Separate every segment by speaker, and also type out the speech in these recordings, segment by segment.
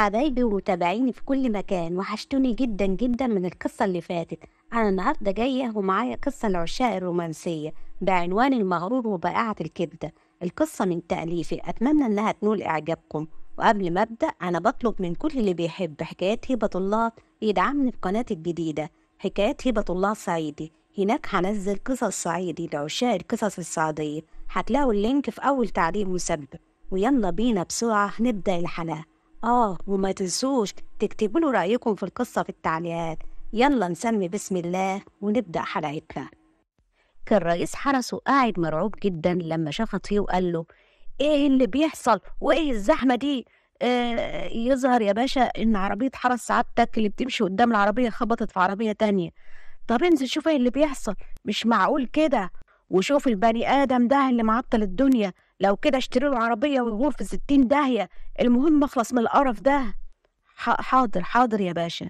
Speaker 1: حبايبي ومتابعيني في كل مكان وحشتوني جدا جدا من القصة اللي فاتت أنا النهاردة جاية ومعايا قصة لعشاق الرومانسية بعنوان المغرور وبائعة الكبدة القصة من تأليفي أتمنى إنها تنول إعجابكم وقبل ما أبدأ أنا بطلب من كل اللي بيحب حكايات هبة الله يدعمني في قناتي الجديدة حكايات هبة الله صعيدي هناك هنزل قصص صعيدي لعشاق القصص الصعيدية هتلاقوا اللينك في أول تعليق مسبب ويلا بينا بسرعة نبدأ الحلقة آه وما تنسوش تكتبوا له رأيكم في القصة في التعليقات يلا نسمي بسم الله ونبدأ حلقتنا كان رئيس حرسه قاعد مرعوب جدا لما شاف طفيه وقال له ايه اللي بيحصل وايه الزحمة دي آه يظهر يا باشا ان عربية حرس سعادتك اللي بتمشي قدام العربية خبطت في عربية تانية طب انزل شوف ايه اللي بيحصل مش معقول كده وشوف البني آدم ده اللي معطل الدنيا لو كده اشتري له عربية ويغور في ستين داهية المهم اخلص من القرف ده حاضر حاضر يا باشا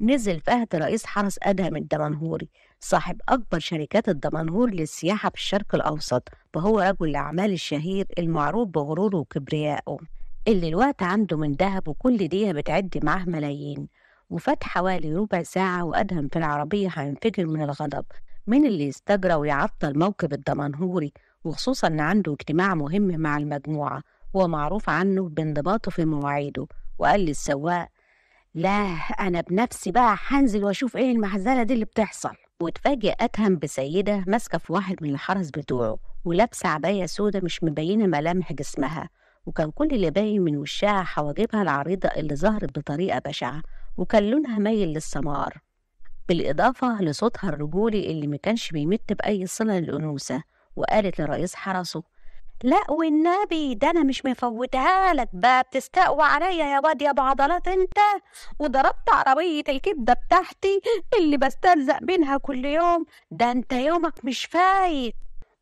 Speaker 1: نزل فهد رئيس حرس أدهم الدمنهوري صاحب أكبر شركات الدمنهور للسياحة في الشرق الأوسط وهو رجل الأعمال الشهير المعروف بغروره وكبريائه اللي الوقت عنده من ذهب وكل دي بتعد معاه ملايين وفات حوالي ربع ساعة وأدهم في العربية هينفجر من الغضب مين اللي يستجرى ويعطل موكب الدمنهوري وخصوصا إن عنده اجتماع مهم مع المجموعة هو معروف عنه بانضباطه في مواعيده وقال للسواق لا أنا بنفسي بقى هنزل وأشوف إيه المهزلة دي اللي بتحصل واتفاجئ أتهم بسيدة ماسكة في واحد من الحرس بتوعه ولابسة عباية سودة مش مبينة ملامح جسمها وكان كل اللي باين من وشها حواجبها العريضة اللي ظهرت بطريقة بشعة وكان لونها ميل للسمار بالإضافة لصوتها الرجولي اللي مكانش بيمت بأي صلة للأنوثة وقالت لرئيس حرسه لا والنبي ده انا مش مفوتها لك بقى بتستقوى عليا يا واد يا ابو عضلات انت وضربت عربية الكبدة بتاعتي اللي بسترزق منها كل يوم ده انت يومك مش فايت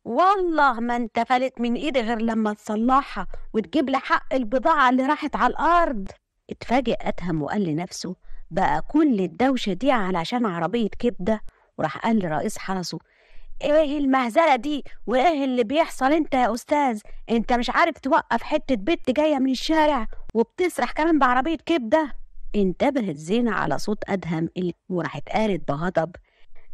Speaker 1: والله ما انت فلت من ايدي غير لما تصلحها وتجيب لي حق البضاعة اللي راحت على الارض اتفاجئ ادهم وقال لنفسه بقى كل الدوشة دي علشان عربية كبدة وراح قال لرئيس حرسه ايه المهزله دي وايه اللي بيحصل انت يا استاذ انت مش عارف توقف حته بنت جايه من الشارع وبتسرح كمان بعربيه كبده انتبهت زينة على صوت أدهم اللي وراحت قالت بغضب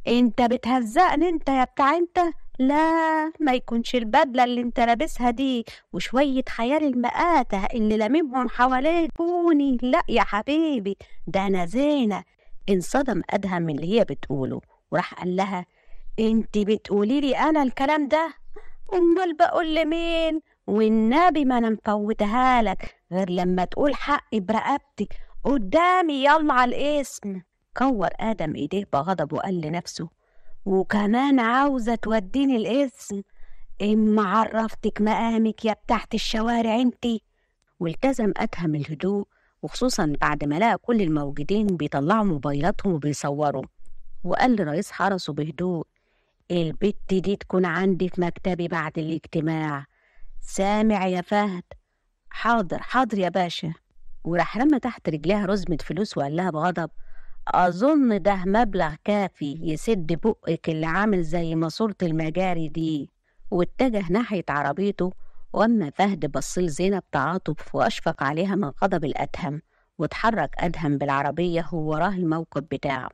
Speaker 1: انت بتهزقني انت يا بتاع انت لا ما يكونش البدلة اللي انت لابسها دي وشوية خيال المقاتة اللي لاممهم حواليك بوني لا يا حبيبي ده انا زينة انصدم أدهم من اللي هي بتقوله وراح قال لها انت بتقولي لي انا الكلام ده امال بقول لمين والنبي ما انا مفوتها لك غير لما تقول حقي برقبتك قدامي يلا على الاسم كور ادم ايديه بغضب وقال لنفسه وكمان عاوزه توديني الاسم اما عرفتك مقامك يا بتاعت الشوارع انت والتزم ادهم الهدوء وخصوصا بعد ما لقى كل الموجودين بيطلعوا موبايلاتهم وبيصوروا وقال لرئيس حرسه بهدوء البت دي تكون عندي في مكتبي بعد الاجتماع سامع يا فهد حاضر حاضر يا باشا وراح رمى تحت رجليها رزمة فلوس وقال لها بغضب أظن ده مبلغ كافي يسد بقك اللي عامل زي ماسورة المجاري دي واتجه ناحية عربيته وأما فهد بصيل زينب تعاطف وأشفق عليها من غضب الأدهم واتحرك أدهم بالعربية هو وراه الموقف بتاعه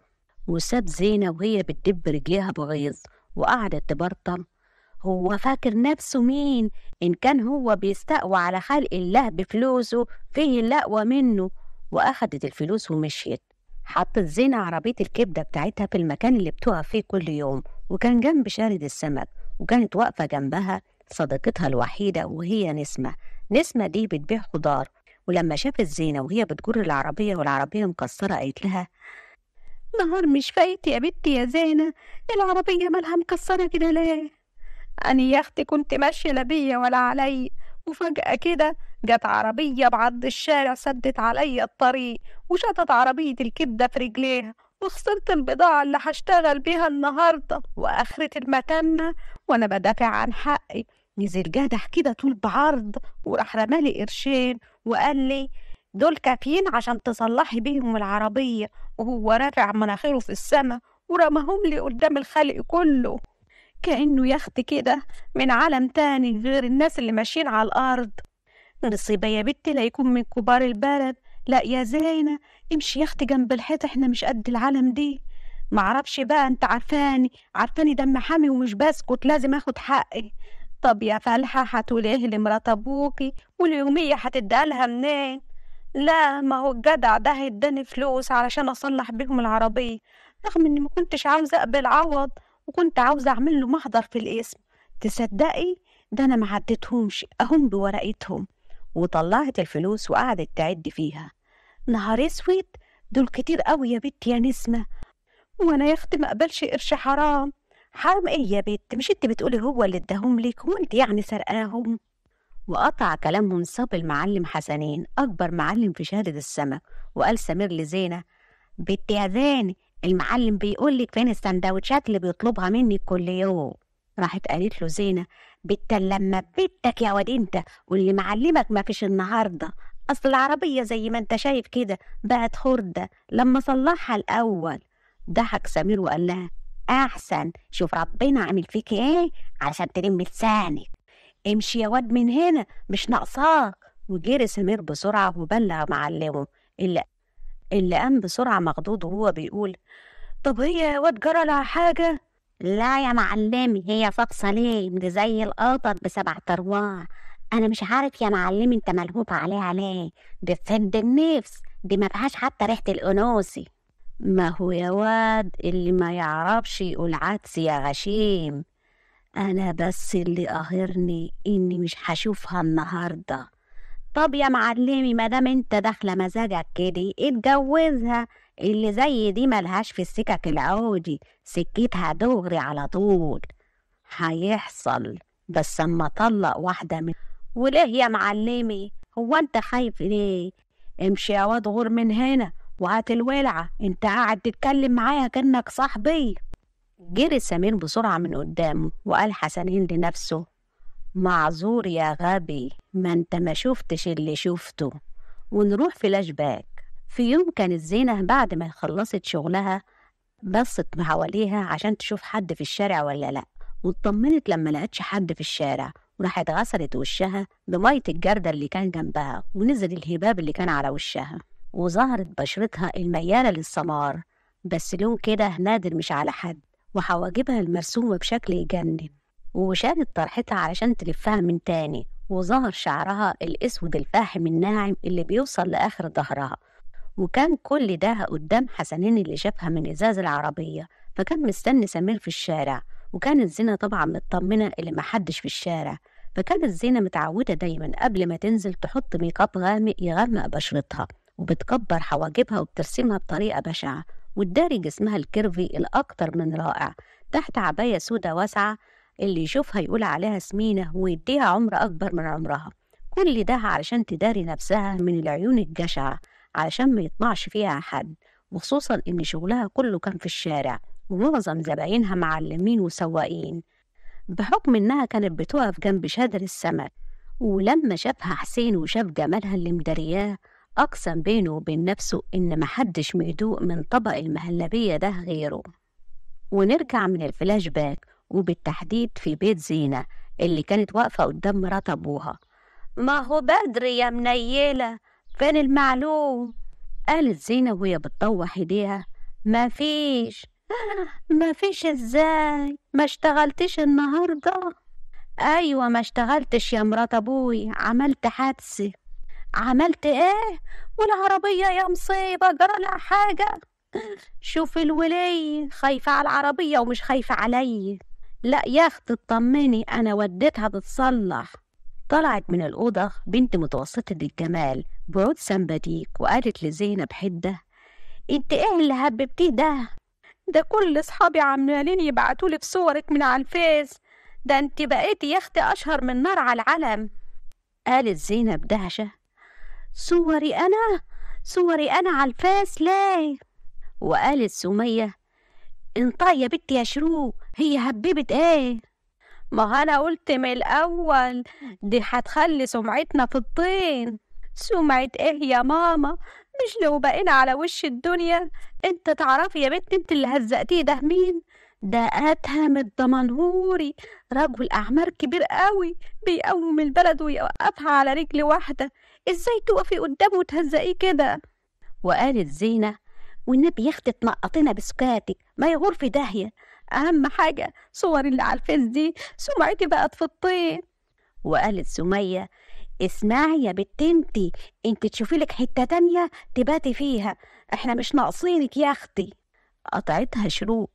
Speaker 1: وساب زينة وهي بتدب رجليها بغيظ وقعدت تبرطم هو فاكر نفسه مين إن كان هو بيستقوى على خلق الله بفلوسه فيه اللقوى منه وأخدت الفلوس ومشيت حطت زينة عربية الكبدة بتاعتها في المكان اللي بتقف فيه كل يوم وكان جنب شارد السمك وكانت واقفة جنبها صديقتها الوحيدة وهي نسمة نسمة دي بتبيع خضار ولما شافت زينة وهي بتجر العربية والعربية مكسرة قالت لها نهار مش فايت يا بنتي يا زينة العربية مالها مكسرة كده ليه أني يا أختي كنت ماشية لا بيا ولا عليا وفجأة كده جت عربية بعض الشارع سدت عليا الطريق وشطت عربية الكبدة في رجليها وخسرت البضاعة اللي هشتغل بيها النهاردة وآخرة المتنة وأنا بدافع عن حقي نزل جدح كده طول بعرض وراح رمالي قرشين وقال لي دول كافيين عشان تصلحي بيهم العربية وهو رافع مناخيره في السما ورماهم لي قدام الخلق كله كأنه يخت كده من عالم تاني غير الناس اللي ماشيين على الأرض نصيبة يا بنتي لا يكون من كبار البلد لا يا زينة امشي اختي جنب الحيط احنا مش قد العالم دي معرفش بقى انت عارفاني عارفاني دم حامي ومش بسكت لازم اخد حقي طب يا فالحة هتقوليه ايه لمرات ابوكي واليومية هتديها لها منين لا ما هو الجدع ده هيداني فلوس علشان أصلح بيهم العربية رغم إني ما كنتش عاوزة أقبل عوض وكنت عاوزة أعمل له محضر في الاسم تصدقي ده أنا ما أهم بورقتهم وطلعت الفلوس وقعدت تعد فيها نهار اسود دول كتير قوي يا بت يا نسمة وانا يا اختي ما اقبلش قرش حرام حرام ايه يا بت مش انت بتقولي هو اللي اداهم لك وأنت يعني سرقاهم وقطع كلامهم منصب المعلم حسنين أكبر معلم في شهادة السماء وقال سمير لزينة بنت يا زين المعلم بيقول لك فين السندوتشات اللي بيطلبها مني كل يوم راحت قالت له زينة بنت لما بيتك يا واد انت واللي معلمك ما فيش النهارده اصل العربية زي ما انت شايف كده بقت خردة لما صلحها الأول ضحك سمير وقال لها أحسن شوف ربنا عامل فيك ايه علشان تلم لسانك امشي يا واد من هنا مش ناقصاك وجري سمير بسرعة وبلغ معلمه اللي اللي قام بسرعة مخضوض وهو بيقول طب هي يا واد جرى لها حاجة لا يا معلمي هي فاقصة ليه دي زي القطط بسبع ترواع أنا مش عارف يا معلمي أنت ملهوب عليها ليه دي بتسد النفس دي ما فيهاش حتى ريحة الأنوثي ما هو يا واد اللي ما يعرفش يقول عدس يا غشيم أنا بس اللي قاهرني إني مش هشوفها النهاردة طب يا معلمي مادام انت داخلة مزاجك كده اتجوزها اللي زي دي ملهاش في السكك العودي سكتها دغري على طول هيحصل بس اما اطلق واحدة من وليه يا معلمي هو انت خايف ليه امشي يا واد غور من هنا وهات الولعة انت قاعد تتكلم معايا كأنك صاحبي جري سمير بسرعة من قدامه وقال حسنين لنفسه معذور يا غبي ما انت ما شفتش اللي شفته ونروح فلاش باك في يوم كانت زينة بعد ما خلصت شغلها بصت حواليها عشان تشوف حد في الشارع ولا لأ واتطمنت لما لقتش حد في الشارع وراحت غسلت وشها بمية الجردة اللي كان جنبها ونزل الهباب اللي كان على وشها وظهرت بشرتها الميالة للسمار بس لون كده نادر مش على حد وحواجبها المرسومة بشكل يجنن وشادت طرحتها علشان تلفها من تاني وظهر شعرها الأسود الفاحم الناعم اللي بيوصل لآخر ظهرها وكان كل ده قدام حسنين اللي شافها من إزاز العربية فكان مستني سمير في الشارع وكانت زينة طبعا مطمنة اللي محدش في الشارع فكانت زينة متعودة دايما قبل ما تنزل تحط ميكاب غامق يغمق بشرتها وبتكبر حواجبها وبترسمها بطريقة بشعة واداري جسمها الكيرفي الأكتر من رائع تحت عباية سودة واسعة اللي يشوفها يقول عليها سمينة ويديها عمر أكبر من عمرها كل ده علشان تداري نفسها من العيون الجشعة علشان ما يطمعش فيها حد وخصوصا إن شغلها كله كان في الشارع ومعظم زباينها معلمين وسواقين بحكم إنها كانت بتقف جنب شادر السمك ولما شافها حسين وشاف جمالها اللي مدارياه أقسم بينه وبين نفسه إن محدش مهدوء من طبق المهلبية ده غيره ونرجع من الفلاش باك وبالتحديد في بيت زينة اللي كانت واقفة قدام مرات أبوها ما هو بدري يا منيلة فين المعلوم قالت زينة وهي بتطوح ايديها ما فيش ما فيش ازاي ما اشتغلتش النهاردة ايوة ما اشتغلتش يا مرات ابوي عملت حادثة عملت ايه والعربية يا مصيبة جرى لها حاجة شوف الولي خايفة على العربية ومش خايفة علي لا يا اختي اطمني انا وديتها تتصلح طلعت من الأوضة بنت متوسطة الجمال بعود سمباديك وقالت لزينب حدة انت ايه اللي هببتيه ده ده كل اصحابي عمالين يبعتولي في صورك من على الفيس ده انت بقيتي يا اختي اشهر من نار على العلم قالت زينب دهشة صوري أنا صوري أنا على الفاس لايف وقالت سمية انطقي يا بنت يا شروق هي هببت ايه ما انا قلت من الاول دي هتخلي سمعتنا في الطين سمعة ايه يا ماما مش لو بقينا على وش الدنيا انت تعرفي يا بنت انت اللي هزقتيه ده مين ده ادهم الدمنهوري رجل اعمار كبير قوي بيقوم البلد ويوقفها على رجل واحده ازاي تقفي قدامه وتهزقيه كده وقالت زينة والنبي يا اختي تنقطينا بسكاتك ما يغور في داهية أهم حاجة صور اللي على الفيس دي سمعتي بقت في الطين وقالت سمية اسمعي يا بت انتي انت تشوفي لك حتة تانية تباتي فيها احنا مش ناقصينك يا اختي قطعتها شروق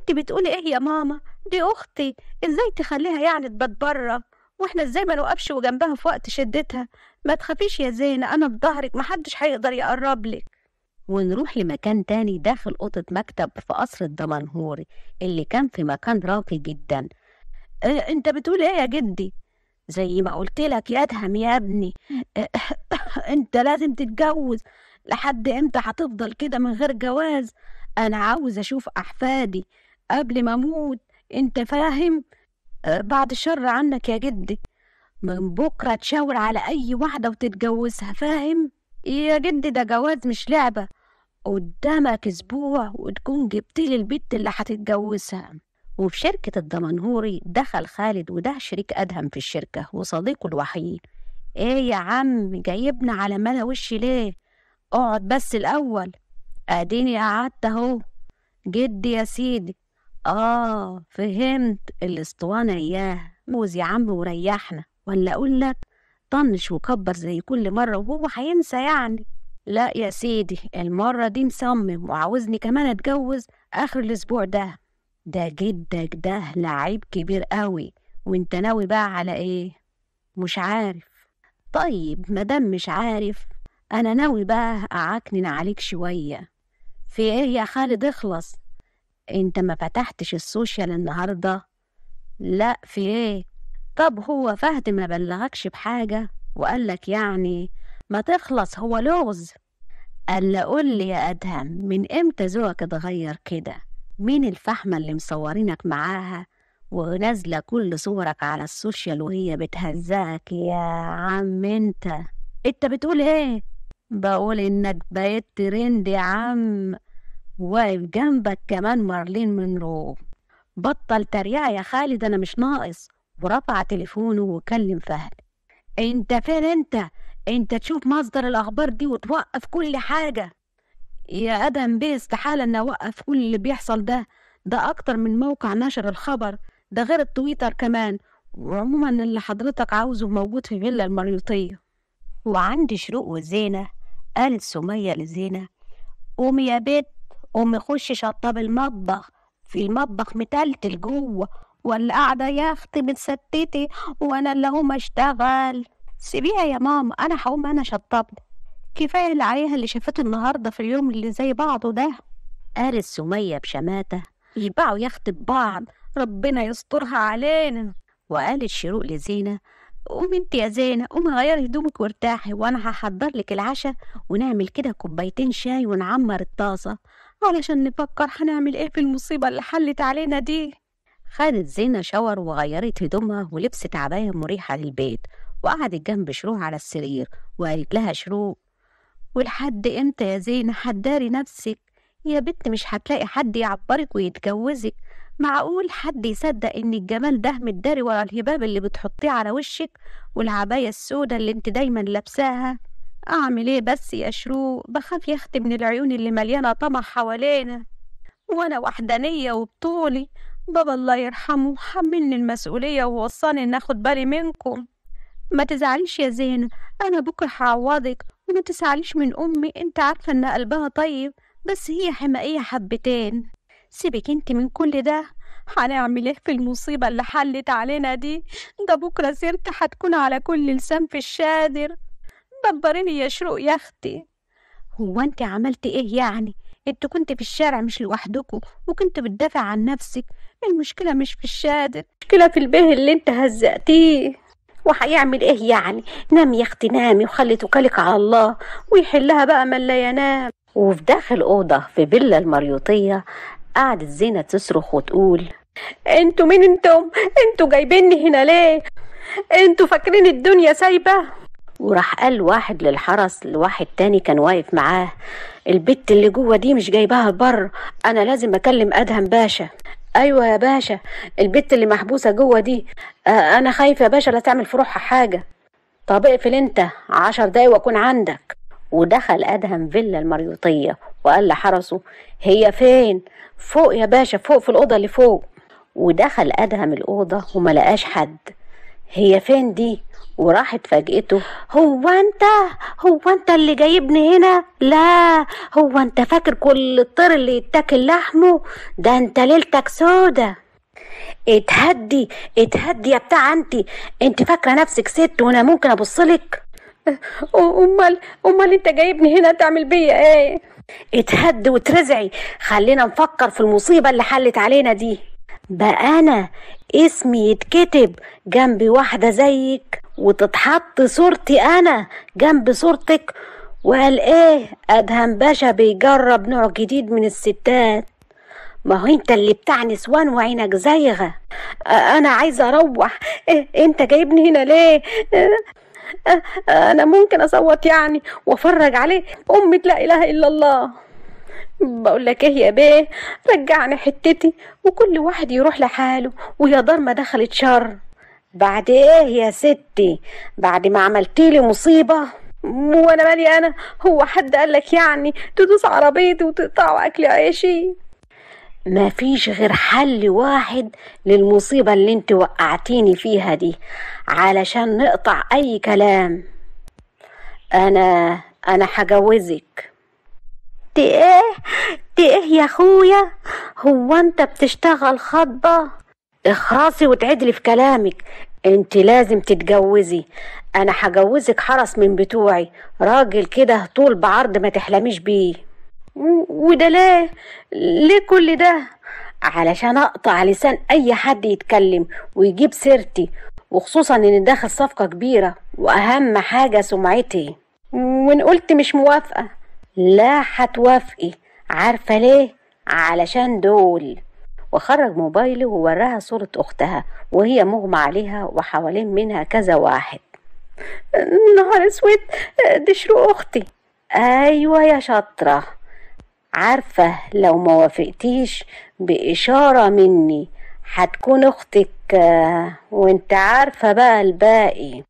Speaker 1: انت بتقولي ايه يا ماما دي اختي ازاي تخليها يعني تبات بره واحنا ازاي ما نوقفش وجنبها في وقت شدتها ما تخافيش يا زينة أنا بضهرك محدش هيقدر يقرب لك ونروح لمكان تاني داخل أوضة مكتب في قصر الدمنهوري اللي كان في مكان راقي جدا إيه أنت بتقول إيه يا جدي؟ زي ما قلت لك يا أدهم يا ابني آه، أنت لازم تتجوز لحد إمتى هتفضل كده من غير جواز؟ أنا عاوز أشوف أحفادي قبل ما أموت أنت فاهم؟ آه، بعد الشر عنك يا جدي من بكرة تشاور على أي واحدة وتتجوزها فاهم؟ يا جد ده جواز مش لعبة قدامك أسبوع وتكون جبتلي البت اللي هتتجوزها وفي شركة الدمنهوري دخل خالد وده شريك أدهم في الشركة وصديقه الوحيد إيه يا عم جايبنا على ملا وشي ليه؟ اقعد بس الأول أديني قعدت أهو جد يا سيدي آه فهمت الأسطوانة إياه موز يا عم وريحنا ولا أقول لك طنش وكبر زي كل مرة وهو هينسى يعني لا يا سيدي المرة دي مصمم وعاوزني كمان أتجوز آخر الأسبوع ده ده جدك ده لعيب كبير قوي وانت ناوي بقى على ايه مش عارف طيب مدام مش عارف انا ناوي بقى اعكنن عليك شوية في ايه يا خالد اخلص انت ما فتحتش السوشيال النهاردة لا في ايه طب هو فهد ما بلغكش بحاجة وقال لك يعني ما تخلص هو لغز قال له قول لي يا أدهم من إمتى ذوقك اتغير كده مين الفحمة اللي مصورينك معاها ونازلة كل صورك على السوشيال وهي بتهزاك يا عم انت انت بتقول ايه بقول انك بقيت ترند يا عم واقف جنبك كمان مارلين منرو بطل تريقة يا خالد انا مش ناقص ورفع تليفونه وكلم فهد انت فين انت انت تشوف مصدر الاخبار دي وتوقف كل حاجه يا ادم بيه استحاله ان اوقف كل اللي بيحصل ده ده اكتر من موقع نشر الخبر ده غير التويتر كمان وعموما اللي حضرتك عاوزه موجود في فيلا المريوطيه وعندي شروق وزينه قالت سميه لزينه قومي يا بت قومي خشي شطاب المطبخ في المطبخ متلتل جوه ولا قاعدة يا أختي متستتي وأنا اللي هقوم أشتغل سيبيها يا ماما أنا هقوم أنا شطبت كفاية اللي عليها اللي شافته النهاردة في اليوم اللي زي بعضه ده قالت سمية بشماتة يباعوا أختي ببعض ربنا يسترها علينا وقالت شروق لزينة قومي انت يا زينة قومي غيري هدومك وارتاحي وانا هحضر لك العشاء ونعمل كده كوبايتين شاي ونعمر الطاسة علشان نفكر هنعمل ايه في المصيبة اللي حلت علينا دي خدت زينة شاور وغيرت هدومها ولبست عباية مريحة للبيت وقعدت جنب شروق على السرير وقالت لها شروق ولحد امتى يا زينة حداري نفسك يا بنت مش هتلاقي حد يعبرك ويتجوزك معقول حد يصدق ان الجمال ده متداري ورا الهباب اللي بتحطيه على وشك والعباية السودة اللي انت دايما لابساها اعمل ايه بس يا شروق بخاف يا اختي من العيون اللي مليانة طمع حوالينا وانا وحدانية وبطولي بابا الله يرحمه حملني المسؤولية ووصاني إن أخد بالي منكم ما تزعليش يا زينة أنا بكرة هعوضك وما تزعليش من أمي أنت عارفة إن قلبها طيب بس هي حمائية حبتين سيبك أنت من كل ده هنعمل ايه في المصيبة اللي حلت علينا دي ده بكرة سيرتي هتكون على كل لسان في الشادر دبريني يا شروق يا أختي هو أنت عملت ايه يعني انت كنت في الشارع مش لوحدكم وكنت بتدافع عن نفسك المشكلة مش في الشادر المشكلة في البيه اللي انت هزقتيه وهيعمل ايه يعني نام يا اختي نامي وخلي توكلك على الله ويحلها بقى من لا ينام وفي داخل أوضة في فيلا المريوطية قعدت زينة تصرخ وتقول انتوا مين انتم انتوا جايبيني هنا ليه انتوا فاكرين الدنيا سايبة وراح قال واحد للحرس لواحد تاني كان واقف معاه البت اللي جوه دي مش جايباها بره انا لازم اكلم ادهم باشا ايوه يا باشا البت اللي محبوسه جوه دي آه، انا خايفه يا باشا لا تعمل في روحها حاجه طب اقفل انت عشر دقايق واكون عندك ودخل ادهم فيلا المريوطيه وقال لحرسه هي فين فوق يا باشا فوق في الاوضه اللي فوق ودخل ادهم الاوضه وما لقاش حد هي فين دي وراحت فاجئته هو انت هو انت اللي جايبني هنا لا هو انت فاكر كل الطير اللي يتاكل لحمه ده انت ليلتك سودا اتهدي اتهدي يا بتاع انت انت فاكره نفسك ست وانا ممكن ابصلك امال امال انت جايبني هنا تعمل بيا ايه اتهد وترزعي خلينا نفكر في المصيبه اللي حلت علينا دي بقى انا اسمي يتكتب جنبي واحده زيك وتتحط صورتي انا جنب صورتك وقال ايه ادهم باشا بيجرب نوع جديد من الستات ما هو انت اللي بتاع نسوان وعينك زيغه انا عايزه اروح إيه انت جايبني هنا ليه انا ممكن اصوت يعني وافرج عليه امه لا اله الا الله بقول لك ايه يا بيه رجعني حتتي وكل واحد يروح لحاله ويا دار ما دخلت شر بعد ايه يا ستي بعد ما عملتيلي مصيبة وانا مالي انا هو حد قالك يعني تدوس عربيتي وتقطعوا اكل عيشي مفيش غير حل واحد للمصيبة اللي انت وقعتيني فيها دي علشان نقطع اي كلام انا انا هجوزك تيه ايه يا اخويا هو انت بتشتغل خطبه اخرصي وتعدلي في كلامك انت لازم تتجوزي انا هجوزك حرس من بتوعي راجل كده طول بعرض ما تحلميش بيه وده ليه ليه كل ده علشان اقطع لسان اي حد يتكلم ويجيب سيرتي وخصوصا ان داخل صفقه كبيره واهم حاجه سمعتي وان قلت مش موافقه لا هتوافقي عارفه ليه علشان دول وخرج موبايله ووراها صورة أختها وهي مغمى عليها وحوالين منها كذا واحد نهار اسود دي شروق أختي أيوة يا شاطرة عارفة لو ما وافقتيش بإشارة مني هتكون أختك وانت عارفة بقى الباقي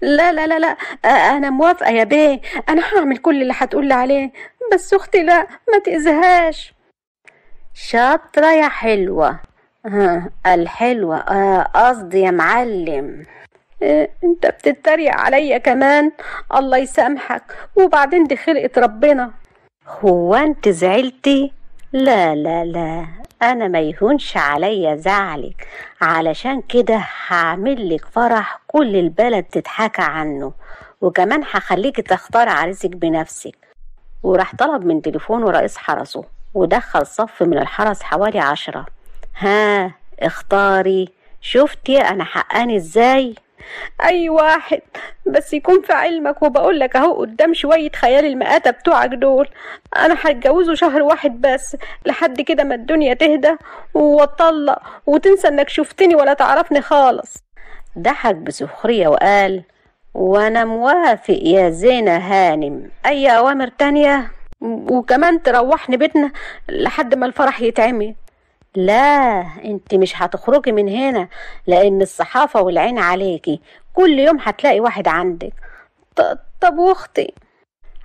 Speaker 1: لا لا لا لا انا موافقه يا بيه انا هعمل كل اللي هتقول عليه بس اختي لا ما تأذهاش شاطرة يا حلوة الحلوة آه، قصدي آه يا معلم إيه، انت بتتريق عليا كمان الله يسامحك وبعدين دي خلقة ربنا هو انت زعلتي لا لا لا انا ما يهونش عليا زعلك علشان كده هعمل لك فرح كل البلد تتحكى عنه وكمان هخليكي تختار عريسك بنفسك وراح طلب من تليفونه رئيس حرسه ودخل صف من الحرس حوالي عشرة ها اختاري شفتي انا حقاني ازاي اي واحد بس يكون في علمك وبقول لك اهو قدام شويه خيال المآتة بتوعك دول انا هتجوزه شهر واحد بس لحد كده ما الدنيا تهدى واطلق وتنسى انك شفتني ولا تعرفني خالص ضحك بسخريه وقال وانا موافق يا زينة هانم اي اوامر تانية وكمان تروحني بيتنا لحد ما الفرح يتعمل لا انت مش هتخرجي من هنا لان الصحافه والعين عليكي كل يوم هتلاقي واحد عندك طب واختي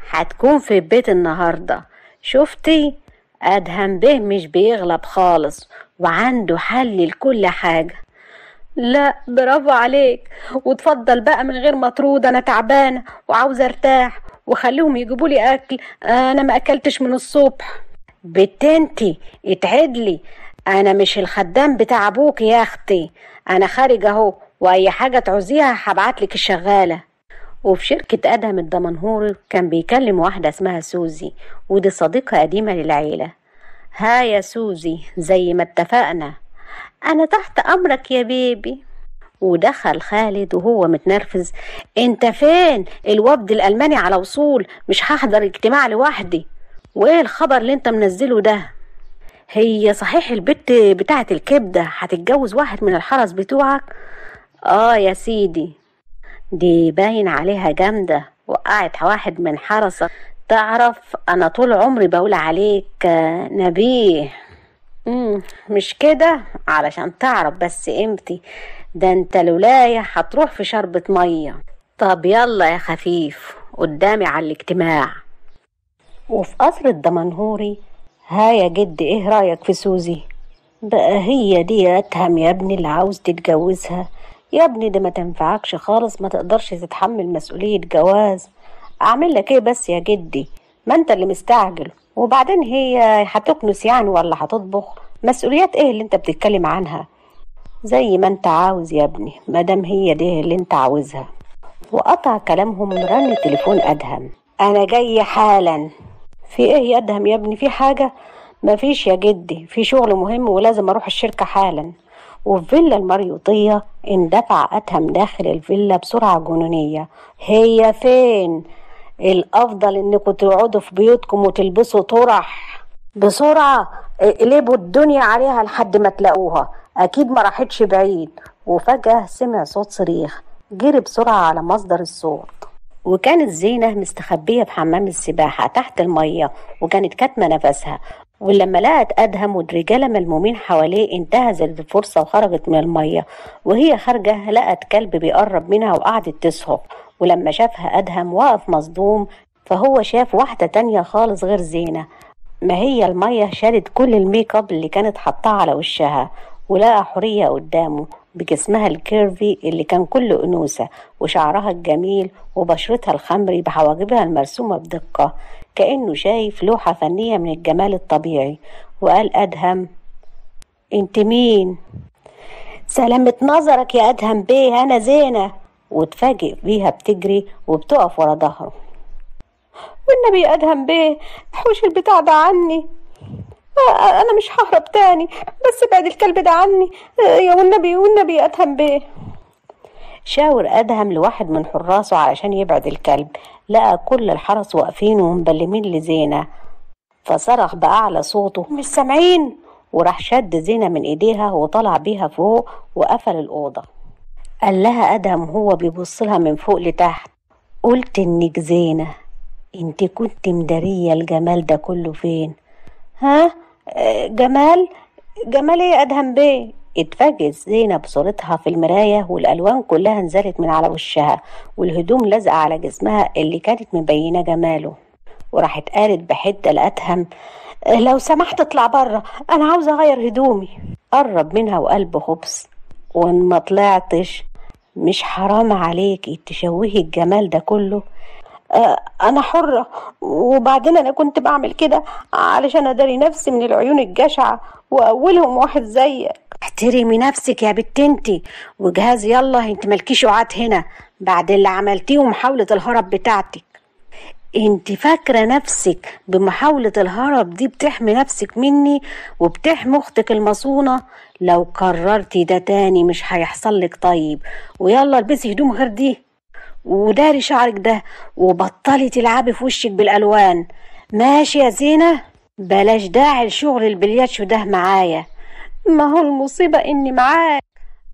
Speaker 1: هتكون في البيت النهارده شفتي ادهم به مش بيغلب خالص وعنده حل لكل حاجه لا برافو عليك وتفضل بقى من غير ما ترود انا تعبانه وعاوزه ارتاح وخليهم يجيبوا لي اكل انا ما اكلتش من الصبح بتنتي اتعدلي انا مش الخدام بتاع ابوك يا اختي انا خارج اهو واي حاجه تعوزيها هبعتلك الشغاله وفي شركة أدهم الدمنهوري كان بيكلم واحدة اسمها سوزي ودي صديقة قديمة للعيلة ها يا سوزي زي ما اتفقنا أنا تحت أمرك يا بيبي ودخل خالد وهو متنرفز انت فين الوفد الالماني على وصول مش هحضر اجتماع لوحدي وايه الخبر اللي انت منزله ده هي صحيح البت بتاعه الكبده هتتجوز واحد من الحرس بتوعك اه يا سيدي دي باين عليها جامده وقعت واحد من حرسك تعرف انا طول عمري بقول عليك نبيه مش كده علشان تعرف بس امتي ده انت لولاية هتروح في شربة مية طب يلا يا خفيف قدامي على الاجتماع وفي قصر الدمنهوري هيا جد ايه رايك في سوزي بقى هي دي اتهم يا ابني اللي عاوز تتجوزها يا ابني ده ما تنفعكش خالص ما تقدرش تتحمل مسؤولية جواز اعمل لك ايه بس يا جدي ما انت اللي مستعجل وبعدين هي هتكنس يعني ولا هتطبخ مسؤوليات ايه اللي انت بتتكلم عنها زي ما انت عاوز يا ابني مادام هي دي اللي انت عاوزها وقطع كلامهم رن تليفون ادهم انا جاي حالا في ايه يا ادهم يا ابني في حاجه مفيش يا جدي في شغل مهم ولازم اروح الشركه حالا وفي فيلا المريوطية اندفع أدهم داخل الفيلا بسرعة جنونية هي فين؟ الأفضل إنكم تقعدوا في بيوتكم وتلبسوا طرح بسرعة اقلبوا الدنيا عليها لحد ما تلاقوها أكيد ما راحتش بعيد وفجأة سمع صوت صريخ جري بسرعة على مصدر الصوت وكانت زينة مستخبية في حمام السباحة تحت المية وكانت كاتمة نفسها ولما لقت أدهم والرجالة ملمومين حواليه انتهزت الفرصة وخرجت من المية وهي خارجة لقت كلب بيقرب منها وقعدت تسهق ولما شافها أدهم وقف مصدوم فهو شاف واحدة تانية خالص غير زينة ما هي المية شالت كل الميك اب اللي كانت حطاه على وشها ولقى حورية قدامه بجسمها الكيرفي اللي كان كله أنوثة وشعرها الجميل وبشرتها الخمري بحواجبها المرسومة بدقة كأنه شايف لوحة فنية من الجمال الطبيعي وقال أدهم أنت مين؟ سلامة نظرك يا أدهم بيه أنا زينة واتفاجئ بيها بتجري وبتقف ورا ظهره والنبي أدهم بيه حوش البتاع ده عني أنا مش ههرب تاني بس ابعد الكلب ده عني يا والنبي والنبي أدهم بيه شاور أدهم لواحد من حراسه علشان يبعد الكلب لقى كل الحرس واقفين ومبلمين لزينة فصرخ بأعلى صوته مش سامعين وراح شد زينة من إيديها وطلع بيها فوق وقفل الأوضة قال لها أدهم هو بيبص لها من فوق لتحت قلت إنك زينة انت كنت مدارية الجمال ده كله فين ها جمال جمال ايه ادهم بيه اتفاجئت زينب بصورتها في المراية والألوان كلها نزلت من على وشها والهدوم لازقة على جسمها اللي كانت مبينة جماله وراحت قالت بحدة لأدهم لو سمحت اطلع بره أنا عاوزة أغير هدومي قرب منها وقلب خبص وإن ما طلعتش مش حرام عليكي تشوهي الجمال ده كله آه، انا حره وبعدين انا كنت بعمل كده علشان اداري نفسي من العيون الجشعه واولهم واحد زيك احترمي نفسك يا بت انتي وجهاز يلا انت مالكيش قعاد هنا بعد اللي عملتيه ومحاوله الهرب بتاعتك انت فاكره نفسك بمحاوله الهرب دي بتحمي نفسك مني وبتحمي اختك المصونه لو قررتي ده تاني مش هيحصل لك طيب ويلا البسي هدوم غير دي وداري شعرك ده وبطلي تلعبي في وشك بالالوان ماشي يا زينه بلاش داعي لشغل البلياتشو ده معايا ما هو المصيبه اني معاك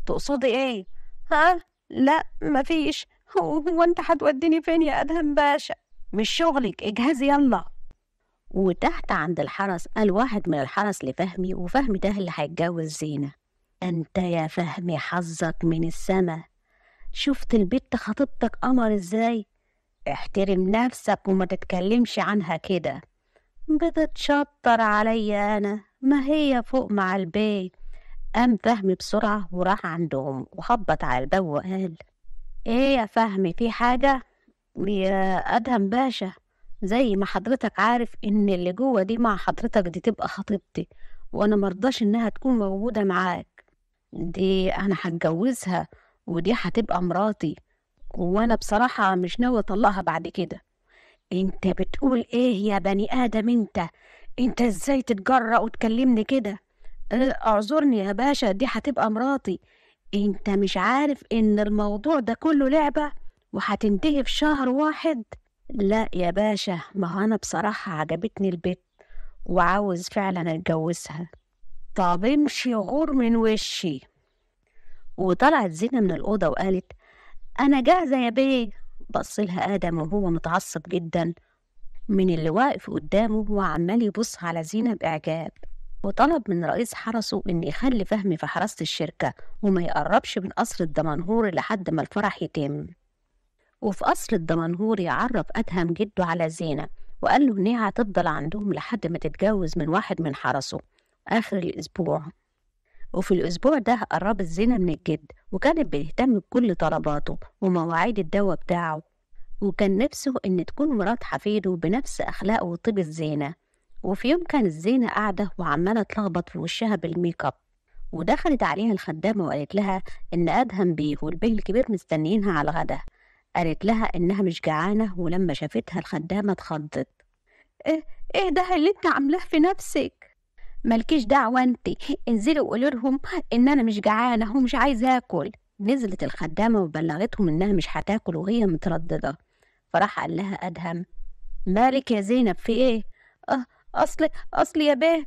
Speaker 1: تقصدي ايه ها لا مفيش هو انت هتوديني فين يا ادهم باشا مش شغلك اجهزي يلا وتحت عند الحرس قال واحد من الحرس لفهمي وفهمي ده اللي هيتجوز زينه انت يا فهمي حظك من السما شفت البت خطيبتك قمر ازاي احترم نفسك وما تتكلمش عنها كده بتتشطر عليا انا ما هي فوق مع البيت قام فهمي بسرعة وراح عندهم وخبط على الباب وقال ايه يا فهمي في حاجة يا أدهم باشا زي ما حضرتك عارف ان اللي جوه دي مع حضرتك دي تبقى خطيبتي وانا مرضاش انها تكون موجودة معاك دي انا هتجوزها ودي هتبقى مراتي وانا بصراحة مش ناوي اطلقها بعد كده انت بتقول ايه يا بني ادم انت انت ازاي تتجرأ وتكلمني كده إيه، اعذرني يا باشا دي هتبقى مراتي انت مش عارف ان الموضوع ده كله لعبة وهتنتهي في شهر واحد لا يا باشا ما هو انا بصراحة عجبتني البت وعاوز فعلا اتجوزها طب امشي غور من وشي وطلعت زينة من الأوضة وقالت أنا جاهزة يا بيه بص لها آدم وهو متعصب جدا من اللي واقف قدامه وعمال يبص على زينة بإعجاب وطلب من رئيس حرسه إن يخلي فهمي في حراسة الشركة وما يقربش من قصر الدمنهور لحد ما الفرح يتم وفي قصر الدمنهور يعرف أدهم جده على زينة وقال له إنها تفضل هتفضل عندهم لحد ما تتجوز من واحد من حرسه آخر الأسبوع وفي الأسبوع ده قربت زينة من الجد وكانت بيهتم بكل طلباته ومواعيد الدواء بتاعه وكان نفسه إن تكون مرات حفيده بنفس أخلاقه وطيبة زينة وفي يوم كانت زينة قاعدة وعمالة تلخبط في وشها بالميك اب ودخلت عليها الخدامة وقالت لها إن أدهم بيه والبيه الكبير مستنيينها على الغدا قالت لها إنها مش جعانة ولما شافتها الخدامة اتخضت إيه إيه ده اللي إنت عاملاه في نفسك مالكيش دعوه انت انزلي وقولي لهم ان انا مش جعانه ومش عايزه اكل نزلت الخدامه وبلغتهم انها مش هتاكل وهي متردده فراح قال لها ادهم مالك يا زينب في ايه أه أصلي أصلي يا بيه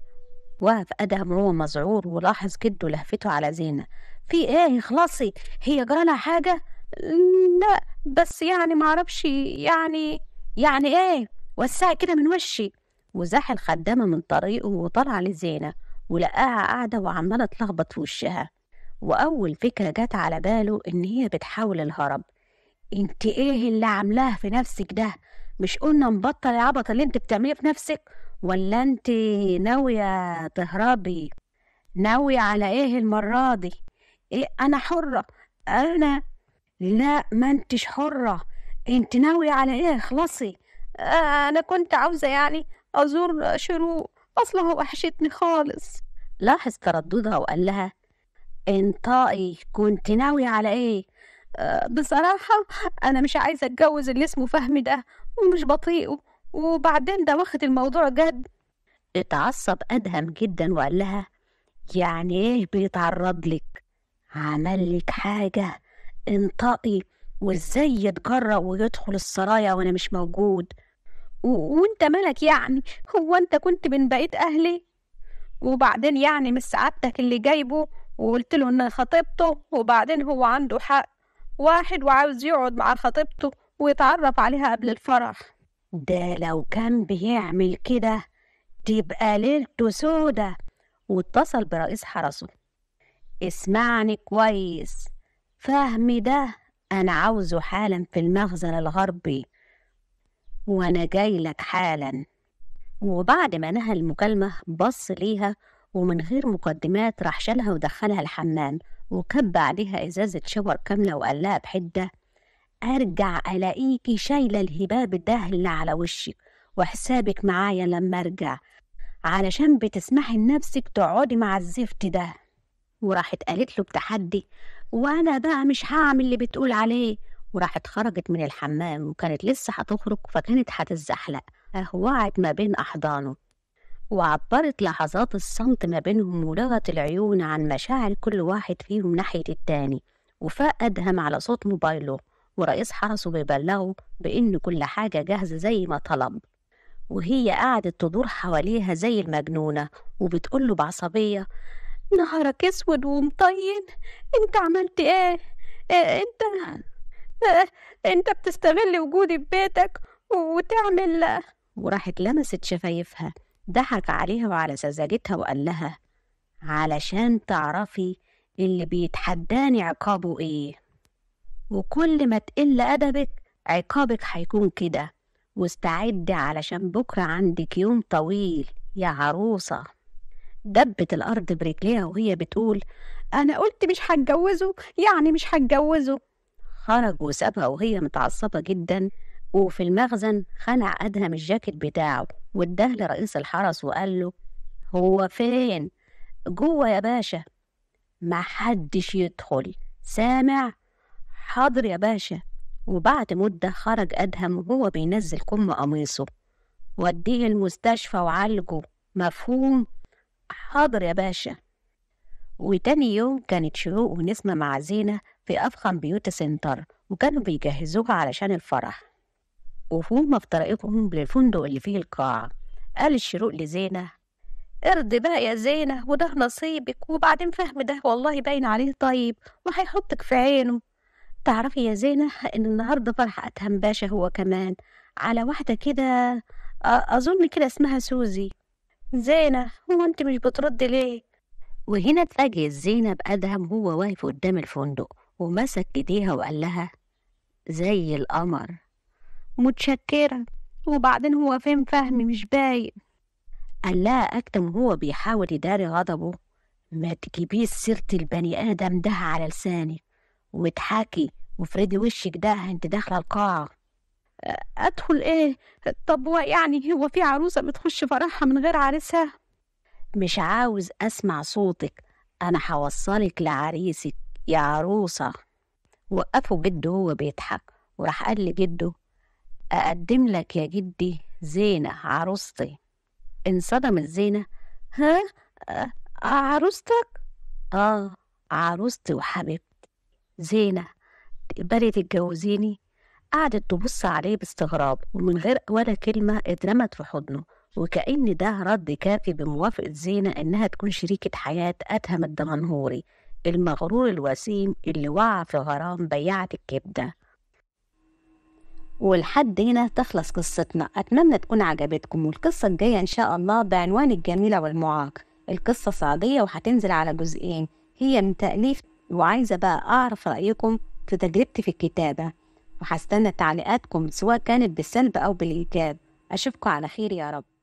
Speaker 1: وقف ادهم وهو مذعور ولاحظ جده لهفته على زينب في ايه خلاصي هي جرالها حاجه لا بس يعني معرفش يعني يعني ايه وسعي كده من وشي وزاح الخدامة من طريقه وطلع لزينة ولقاها قاعدة وعمالة تلخبط في وشها وأول فكرة جت على باله إن هي بتحاول الهرب انت ايه اللي عاملاه في نفسك ده مش قلنا نبطل العبط اللي انت بتعمليه في نفسك ولا انت ناوية تهربي ناوية على ايه المرة دي ايه انا حرة انا لا ما انتش حرة انت ناوية على ايه اخلصي آه انا كنت عاوزة يعني أزور شروق أصلها وحشتني خالص لاحظ ترددها وقال لها انطقي كنت ناوية على ايه أه بصراحة أنا مش عايزة أتجوز اللي اسمه فهمي ده ومش بطيء وبعدين ده واخد الموضوع جد اتعصب أدهم جدا وقال لها يعني ايه بيتعرض لك عمل لك حاجة انطقي وازاي يتجرأ ويدخل السرايا وانا مش موجود و... وانت مالك يعني هو انت كنت من بقيت اهلي وبعدين يعني مش سعادتك اللي جايبه وقلت له ان خطيبته وبعدين هو عنده حق واحد وعاوز يقعد مع خطيبته ويتعرف عليها قبل الفرح ده لو كان بيعمل كده تبقى ليلته سودة واتصل برئيس حرسه اسمعني كويس فهمي ده أنا عاوزه حالا في المخزن الغربي وأنا جاي لك حالا وبعد ما نهى المكالمة بص ليها ومن غير مقدمات راح شالها ودخلها الحمام وكب عليها إزازة شاور كاملة وقال لها بحدة أرجع ألاقيكي شايلة الهباب ده اللي على وشك وحسابك معايا لما أرجع علشان بتسمحي لنفسك تقعدي مع الزفت ده وراحت قالت له بتحدي وأنا بقى مش هعمل اللي بتقول عليه وراحت خرجت من الحمام وكانت لسه هتخرج فكانت هتتزحلق وقعت ما بين أحضانه وعبرت لحظات الصمت ما بينهم ولغت العيون عن مشاعر كل واحد فيهم ناحية التاني وفاء أدهم على صوت موبايله ورئيس حرسه بيبلغه بإن كل حاجة جاهزة زي ما طلب وهي قعدت تدور حواليها زي المجنونة وبتقوله بعصبية نهارك اسود ومطين انت عملت ايه, إيه انت انت بتستغل وجودي في بيتك وتعمل وراحت لمست شفايفها ضحك عليها وعلى سذاجتها وقال لها علشان تعرفي اللي بيتحداني عقابه ايه وكل ما تقل أدبك عقابك هيكون كده واستعدي علشان بكرة عندك يوم طويل يا عروسة دبت الأرض برجليها وهي بتقول أنا قلت مش هتجوزه يعني مش هتجوزه خرج وسابها وهي متعصبة جدا وفي المخزن خنع أدهم الجاكيت بتاعه واداه لرئيس الحرس وقال له هو فين؟ جوه يا باشا محدش يدخل سامع؟ حاضر يا باشا وبعد مدة خرج أدهم وهو بينزل كم قميصه وديه المستشفى وعالجه مفهوم؟ حاضر يا باشا وتاني يوم كانت شروق ونسمة مع زينة في أفخم بيوت سنتر وكانوا بيجهزوها علشان الفرح وهم في طريقهم للفندق اللي فيه القاعة قال الشروق لزينة ارضي بقى يا زينة وده نصيبك وبعدين فهم ده والله باين عليه طيب وهيحطك في عينه تعرفي يا زينة إن النهاردة فرح أدهم باشا هو كمان على واحدة كده أظن كده اسمها سوزي زينة هو أنت مش بتردي ليه؟ وهنا تفاجئ زينب أدهم هو واقف قدام الفندق ومسك ايديها وقال لها زي القمر متشكرة وبعدين هو فين فهمي مش باين قال لها أكتم وهو بيحاول يداري غضبه ما تجيبيش سيرة البني آدم ده على لساني واضحكي وافردي وشك ده انت داخلة القاعة أدخل إيه؟ طب هو يعني هو في عروسة بتخش فرحها من غير عريسها؟ مش عاوز أسمع صوتك أنا هوصلك لعريسك يا عروسة وقفوا جده وهو بيضحك وراح قال لجده أقدم لك يا جدي زينة عروستي انصدمت زينة ها أه عروستك آه عروستي وحبيبتي زينة تقبلي تتجوزيني قعدت تبص عليه باستغراب ومن غير ولا كلمة اترمت في حضنه وكأن ده رد كافي بموافقة زينة إنها تكون شريكة حياة أدهم الدمنهوري المغرور الوسيم اللي وقع في غرام بيعة الكبدة ولحد هنا تخلص قصتنا أتمنى تكون عجبتكم والقصة الجاية إن شاء الله بعنوان الجميلة والمعاق القصة صعبية وهتنزل على جزئين هي من تأليف وعايزة بقى أعرف رأيكم في تجربتي في الكتابة وهستنى تعليقاتكم سواء كانت بالسلب أو بالإيجاب أشوفكم على خير يا رب